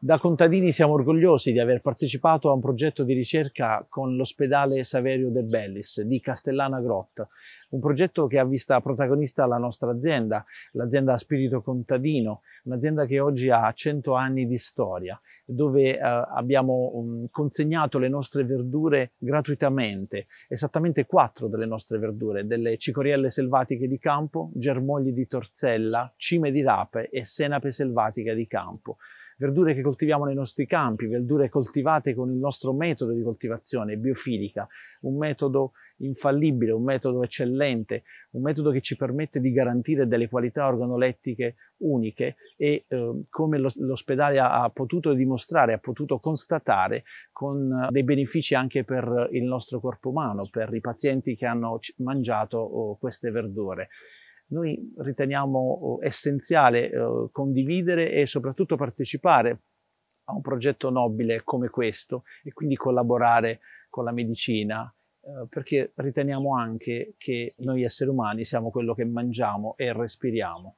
Da contadini siamo orgogliosi di aver partecipato a un progetto di ricerca con l'ospedale Saverio De Bellis di Castellana Grotta, un progetto che ha vista protagonista la nostra azienda, l'azienda Spirito Contadino, un'azienda che oggi ha 100 anni di storia, dove eh, abbiamo um, consegnato le nostre verdure gratuitamente, esattamente quattro delle nostre verdure, delle cicorielle selvatiche di campo, germogli di torsella, cime di rape e senape selvatica di campo verdure che coltiviamo nei nostri campi, verdure coltivate con il nostro metodo di coltivazione biofilica, un metodo infallibile, un metodo eccellente, un metodo che ci permette di garantire delle qualità organolettiche uniche e eh, come l'ospedale ha potuto dimostrare, ha potuto constatare con eh, dei benefici anche per il nostro corpo umano, per i pazienti che hanno mangiato oh, queste verdure noi riteniamo oh, essenziale eh, condividere e soprattutto partecipare a un progetto nobile come questo e quindi collaborare con la medicina eh, perché riteniamo anche che noi esseri umani siamo quello che mangiamo e respiriamo.